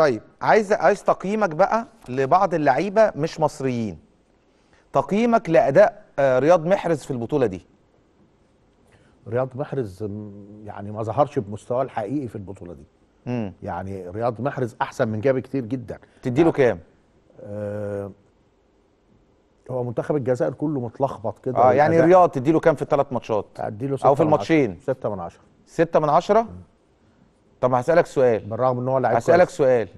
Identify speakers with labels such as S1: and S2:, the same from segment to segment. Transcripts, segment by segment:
S1: طيب عايز عايز تقييمك بقى لبعض اللعيبه مش مصريين تقييمك لاداء آه، رياض محرز في البطوله دي رياض محرز يعني ما ظهرش بمستواه الحقيقي في البطوله دي مم. يعني رياض محرز احسن من جاب كتير جدا تدي له يعني، كام آه هو منتخب الجزائر كله متلخبط كده اه يعني رياض تدي له كام في الثلاث ماتشات اديله او في الماتشين 6 من 10 6 من 10 طب هسالك سؤال بالرغم ان هو لعيب هسالك كويس. سؤال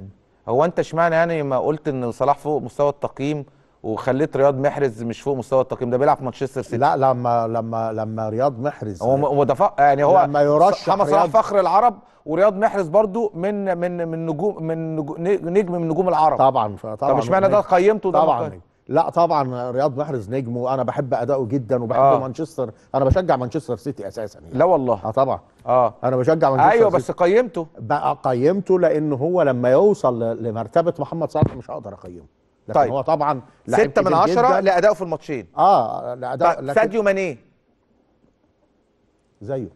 S1: هو انت اشمعنى يعني ما قلت ان صلاح فوق مستوى التقييم وخليت رياض محرز مش فوق مستوى التقييم ده بيلعب في مانشستر سيتي لا لما لما لما رياض محرز هو هو ده يعني هو لما يرشح محمد صلاح فخر العرب ورياض محرز برضو من من من نجوم من نجم من نجوم العرب طبعا طبعا طب اشمعنى ده قيمته ده طبعا لا طبعا رياض محرز نجم وانا بحب اداؤه جدا وبحب آه. مانشستر انا بشجع مانشستر سيتي اساسا يعني. لا والله اه طبعا اه انا بشجع مانشستر ايوه بس قيمته بقى قيمته لان هو لما يوصل لمرتبه محمد صلاح مش هقدر اقيمه لكن طيب. هو طبعا 6 من 10 لادائه في الماتشين اه لاداء لكن... ساديو ماني زيه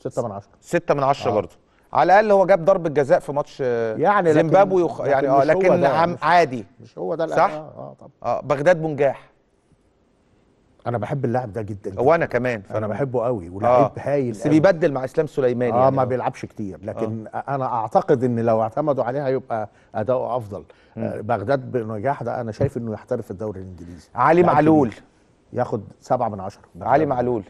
S1: 6 من 10 6 من 10 آه. برضه على الاقل هو جاب ضربه جزاء في ماتش يعني زيمبابوي يعني اه لكن عادي مش هو ده صح؟ اه, آه طبعا اه بغداد بنجاح انا بحب اللاعب ده جدا, وانا كمان فأنا, انا بحبه قوي ولاعب آه. هايل بس بيبدل مع اسلام سليماني اه يعني ما بيلعبش كتير لكن آه. انا اعتقد ان لو اعتمدوا عليه هيبقى اداؤه افضل آه بغداد بنجاح ده انا شايف انه يحترف في الدوري الانجليزي علي معلول ياخد سبعة من عشرة علي معلول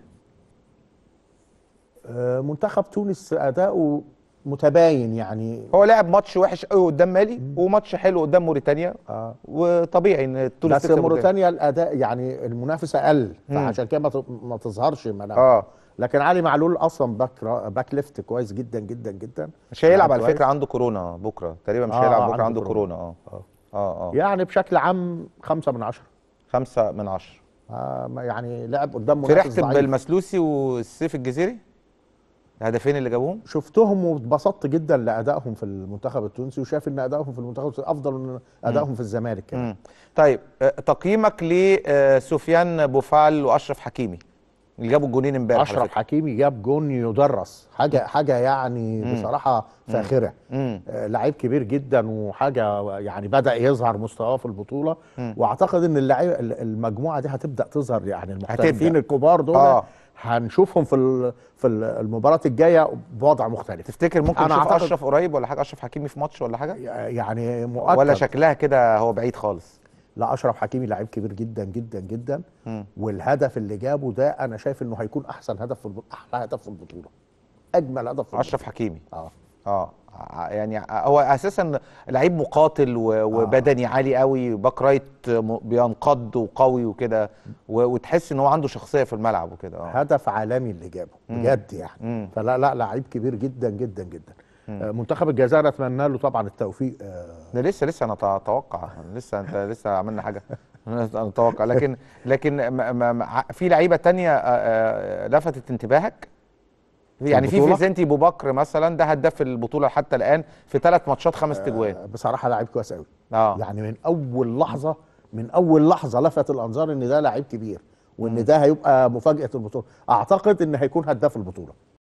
S1: آه منتخب تونس اداؤه متباين يعني هو لعب ماتش وحش قوي قدام مالي وماتش حلو قدام موريتانيا آه. وطبيعي ان تونس بس موريتانيا الاداء يعني المنافسه قل فعشان كده ما تظهرش ملعب آه. لكن علي معلول اصلا باك باك ليفت كويس جدا جدا جدا مش هيلعب يعني على فكره عنده كورونا بكره تقريبا مش آه هيلعب بكره عنده, عنده كورونا آه. اه اه اه يعني بشكل عام خمسة من عشرة خمسة من عشرة آه يعني لعب قدام منافس فرحت بالمسلوسي والسيف الجزيري الهدفين اللي جابوهم شفتهم واتبسطت جدا لادائهم في المنتخب التونسي وشايف ان ادائهم في المنتخب التونسي افضل من ادائهم في الزمالك يعني. طيب آه، تقييمك لسفيان آه، بوفال واشرف حكيمي اللي جابوا الجونين امبارح اشرف حكيمي جاب جون يدرس حاجه حاجه يعني بصراحه فاخره آه، لعيب كبير جدا وحاجه يعني بدا يظهر مستواه في البطوله مم. واعتقد ان اللعيبه المجموعه دي هتبدا تظهر يعني المحترفين الكبار دول آه. هنشوفهم في في المباراه الجايه بوضع مختلف تفتكر ممكن انا نشوف اشرف قريب ولا حاجه اشرف حكيمي في ماتش ولا حاجه يعني مؤكد ولا شكلها كده هو بعيد خالص لا اشرف حكيمي لعيب كبير جدا جدا جدا م. والهدف اللي جابه ده انا شايف انه هيكون احسن هدف في البطوله احلى هدف في البطوله اجمل هدف في البطولة. اشرف حكيمي اه آه،, اه يعني آه، هو اساسا لعيب مقاتل آه. وبدني آه. عالي قوي باك رايت بينقض وقوي وكده وتحس ان هو عنده شخصيه في الملعب وكده آه. هدف عالمي اللي جابه بجد يعني مم. فلا لا لعيب كبير جدا جدا جدا مم. منتخب الجزائر اتمنى له طبعا التوفيق ده لسه لسه انا اتوقع لسه انت لسه عملنا حاجه انا اتوقع لكن لكن في لعيبه تانية لفتت انتباهك يعني في فيزنتي ابو بكر مثلا ده هداف البطوله حتى الان في ثلاث ماتشات خمس آه، تجوان آه بصراحه لاعب كويس قوي آه. يعني من اول لحظه من اول لحظه لفت الانظار ان ده لاعب كبير وان ده هيبقى مفاجاه البطوله اعتقد ان هيكون هداف البطوله